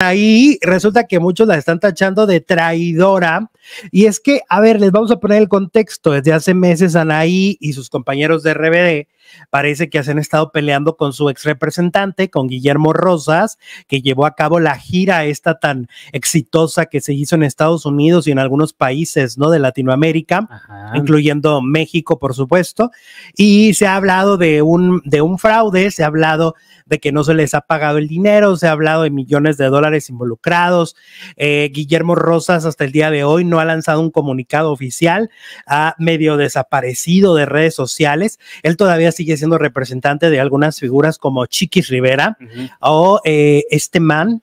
ahí resulta que muchos la están tachando de traidora. Y es que, a ver, les vamos a poner el contexto. Desde hace meses, Anaí y sus compañeros de RBD parece que se han estado peleando con su ex representante, con Guillermo Rosas, que llevó a cabo la gira esta tan exitosa que se hizo en Estados Unidos y en algunos países, ¿no? De Latinoamérica, incluyendo México, por supuesto. Y se ha hablado de un, de un fraude, se ha hablado de que no se les ha pagado el dinero, se ha hablado de millones de dólares involucrados. Eh, Guillermo Rosas hasta el día de hoy no ha lanzado un comunicado oficial, ha medio desaparecido de redes sociales. Él todavía sigue siendo representante de algunas figuras como Chiquis Rivera o eh, este man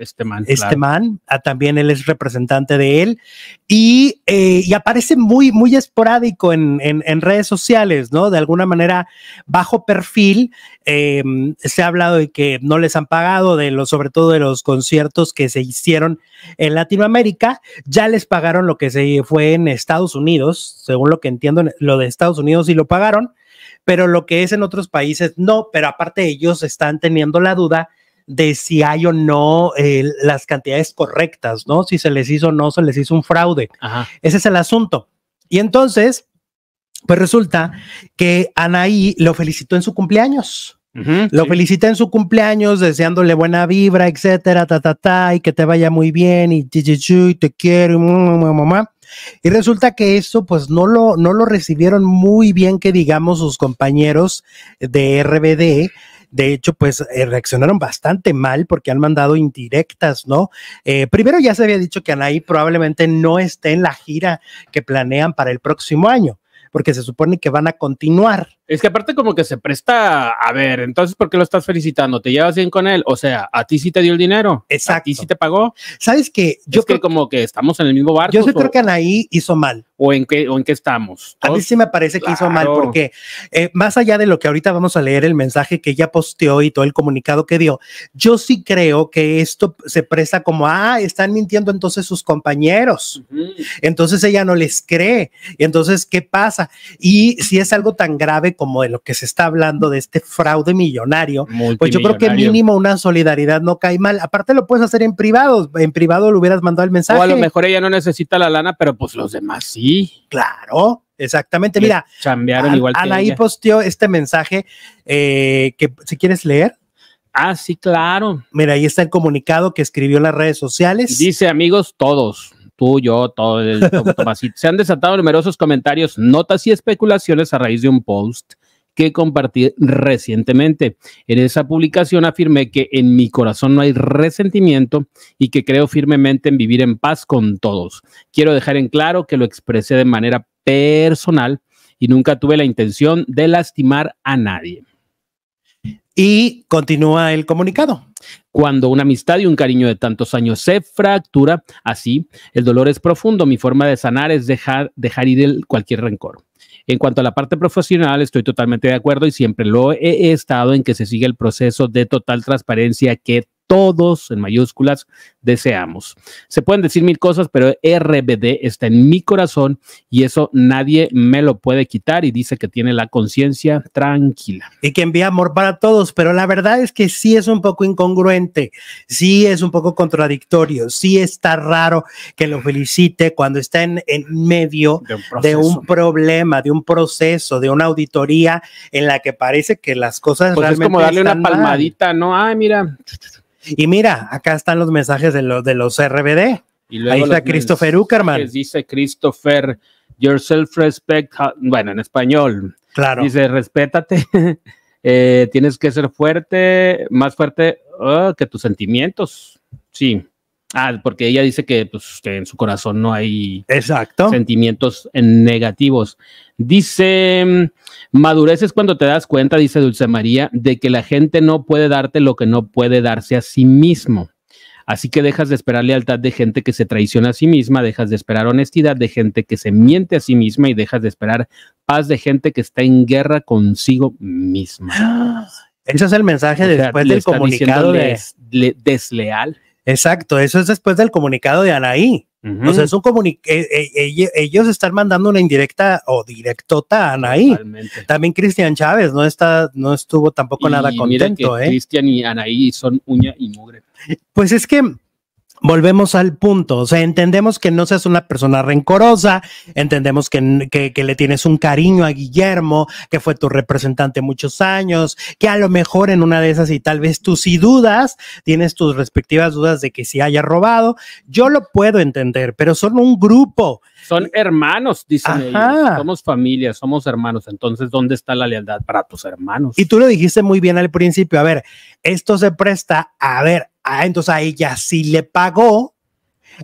este man. Este man, ah, también él es representante de él y, eh, aparece muy, muy esporádico en, redes sociales, ¿no? De alguna manera bajo perfil. Eh, se ha hablado de que no les han pagado, de los, sobre todo de los conciertos que se hicieron en Latinoamérica. Ya les pagaron lo que se fue en Estados Unidos, según lo que entiendo, lo de Estados Unidos sí lo pagaron pero lo que es en otros países no, pero aparte ellos están teniendo la duda de si hay o no eh, las cantidades correctas, ¿no? Si se les hizo o no, se les hizo un fraude. Ese es el asunto. Y entonces, pues resulta que Anaí lo felicitó en su cumpleaños. lo felicitó felicita en su cumpleaños, deseándole buena vibra, etcétera, ta, ta, ta, y que te vaya muy bien, y, y, y, te quiero, mamá. Y resulta que eso, pues no lo, no lo recibieron muy bien, que digamos, sus compañeros de RBD, de hecho, pues eh, reaccionaron bastante mal porque han mandado indirectas, ¿no? Eh, primero ya se había dicho que Anaí probablemente no esté en la gira que planean para el próximo año porque se supone que van a continuar. Es que aparte como que se presta, a ver, entonces, ¿por qué lo estás felicitando? ¿Te llevas bien con él? O sea, ¿a ti sí te dio el dinero? Exacto. ¿A ti sí te pagó? ¿Sabes que Yo es creo que como que estamos en el mismo barco. Yo creo que Anaí hizo mal o en qué, o en qué estamos. A mí sí me parece que hizo mal porque eh, más allá de lo que ahorita vamos a leer el mensaje que ella posteó y todo el comunicado que dio, yo sí creo que esto se presta como, ah, están mintiendo entonces sus compañeros. Entonces ella no les cree. Entonces, ¿qué pasa? Y si es algo tan grave como de lo que se está hablando de este fraude millonario, pues yo creo que mínimo una solidaridad no cae mal. Aparte lo puedes hacer en privado, en privado le hubieras mandado el mensaje. O a lo mejor ella no necesita la lana, pero pues los demás sí. Claro, exactamente. Mira, cambiaron igual Anaí posteó este mensaje eh, que si quieres leer. Ah, sí, claro. Mira, ahí está el comunicado que escribió en las redes sociales. Dice, amigos, todos, tú, yo, todo Se han desatado numerosos comentarios, notas y especulaciones a raíz de un post que compartí recientemente. En esa publicación afirmé que en mi corazón no hay resentimiento y que creo firmemente en vivir en paz con todos. Quiero dejar en claro que lo expresé de manera personal y nunca tuve la intención de lastimar a nadie. Y continúa el comunicado. Cuando una amistad y un cariño de tantos años se fractura, así el dolor es profundo. Mi forma de sanar es dejar, dejar ir cualquier rencor. En cuanto a la parte profesional, estoy totalmente de acuerdo y siempre lo he estado en que se siga el proceso de total transparencia que todos en mayúsculas deseamos. Se pueden decir mil cosas, pero RBD está en mi corazón y eso nadie me lo puede quitar y dice que tiene la conciencia tranquila. Y que envía amor para todos, pero la verdad es que sí es un poco incongruente, sí es un poco contradictorio, sí está raro que lo felicite cuando está en, medio de un, problema, de un proceso, de una auditoría en la que parece que las cosas pues realmente. Es como darle una palmadita, ¿no? Ay, mira. Y mira, acá están los mensajes de, los de los RBD. Y Ahí está Christopher Uckerman. Dice Christopher, your self-respect, bueno, en español. Claro. Dice, respétate, eh, tienes que ser fuerte, más fuerte oh, que tus sentimientos. Sí. Ah, porque ella dice que, pues, este, en su corazón no hay sentimientos negativos. Dice, mm, madurez es cuando te das cuenta, dice Dulce María, de que la gente no puede darte lo que no puede darse a sí mismo. Así que dejas de esperar lealtad de gente que se traiciona a sí misma, dejas de esperar honestidad de gente que se miente a sí misma y dejas de esperar paz de gente que está en guerra consigo misma. Ese es el mensaje después del comunicado desleal. Exacto, eso es después del comunicado de Anaí. O sea, e, e, ellos están mandando una indirecta o directota a Anaí. También Cristian Chávez no está, no estuvo tampoco nada contento. Eh. Cristian y Anaí son uña y mugre. Pues es que volvemos al punto. O sea, entendemos que no seas una persona rencorosa, entendemos que, que, le tienes un cariño a Guillermo, que fue tu representante muchos años, que a lo mejor en una de esas y tal vez tú si dudas, tienes tus respectivas dudas de que si haya robado. Yo lo puedo entender, pero son un grupo. Son hermanos, dicen Somos familia, somos hermanos. Entonces, ¿dónde está la lealtad para tus hermanos? Y tú lo dijiste muy bien al principio. A ver, esto se presta a ver, Ah, entonces a ella sí le pagó,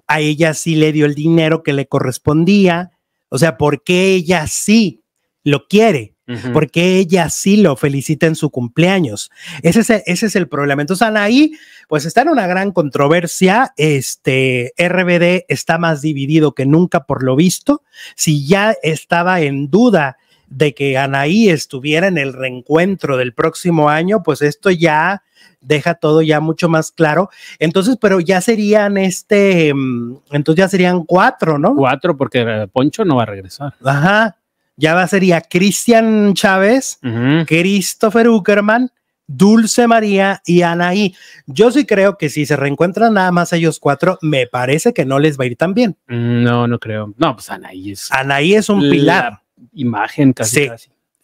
a ella sí le dio el dinero que le correspondía. O sea, ¿por qué ella sí lo quiere? ¿Por qué Porque ella sí lo felicita en su cumpleaños. Ese es, el, ese es el problema. Entonces, ahí pues está en una gran controversia. Este RBD está más dividido que nunca, por lo visto. Si ya estaba en duda de que Anaí estuviera en el reencuentro del próximo año, pues esto ya deja todo ya mucho más claro. Entonces, pero ya serían este, mm, entonces ya serían cuatro, ¿no? Cuatro, porque eh, Poncho no va a regresar. Ajá. Ya va, sería Cristian Chávez, Christopher Uckerman, Dulce María y Anaí. Yo sí creo que si se reencuentran nada más ellos cuatro, me parece que no les va a ir tan bien. Mm, no, no creo. No, pues Anaí es. Anaí es un pilar imagen casi.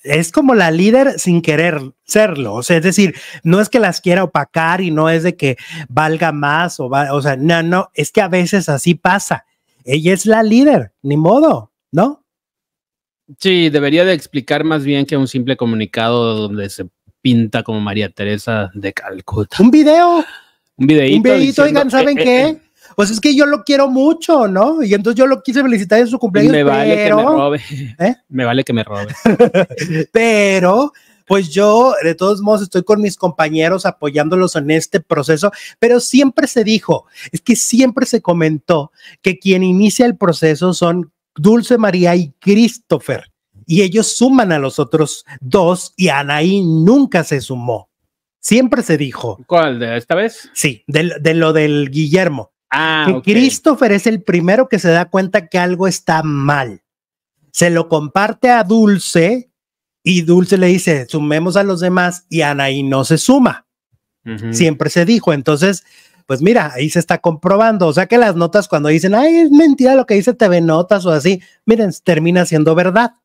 Es como la líder sin querer serlo, o sea, es decir, no es que las quiera opacar y no es de que valga más o va, o sea, no, no, es que a veces así pasa. Ella es la líder, ni modo, ¿no? Sí, debería de explicar más bien que un simple comunicado donde se pinta como María Teresa de Calcuta. Un video. Un videito. Un oigan, ¿saben eh, qué? Eh, pues es que yo lo quiero mucho, ¿no? Y entonces yo lo quise felicitar en su cumpleaños. Me vale que me robe. ¿Eh? Me vale que me robe. pero pues yo de todos modos estoy con mis compañeros apoyándolos en este proceso, pero siempre se dijo, es que siempre se comentó que quien inicia el proceso son Dulce María y Christopher, y ellos suman a los otros dos y Anaí nunca se sumó. Siempre se dijo. ¿Cuál? ¿De esta vez? Sí, de lo del Guillermo. Ah, que Christopher es el primero que se da cuenta que algo está mal. Se lo comparte a Dulce y Dulce le dice, sumemos a los demás y Anaí no se suma. Siempre se dijo. Entonces, pues mira, ahí se está comprobando. O sea que las notas cuando dicen, ay, es mentira lo que dice TV Notas o así, miren, termina siendo verdad.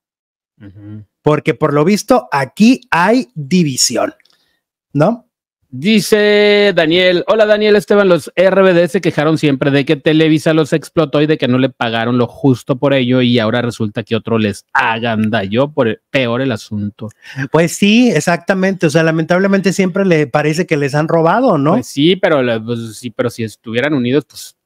Porque por lo visto aquí hay división, ¿no? Dice Daniel, hola Daniel Esteban, los RBD se quejaron siempre de que Televisa los explotó y de que no le pagaron lo justo por ello y ahora resulta que otro les yo por peor el asunto. Pues sí, exactamente, o sea, lamentablemente siempre le parece que les han robado, ¿no? Pues sí, pero pues sí, pero si estuvieran unidos, pues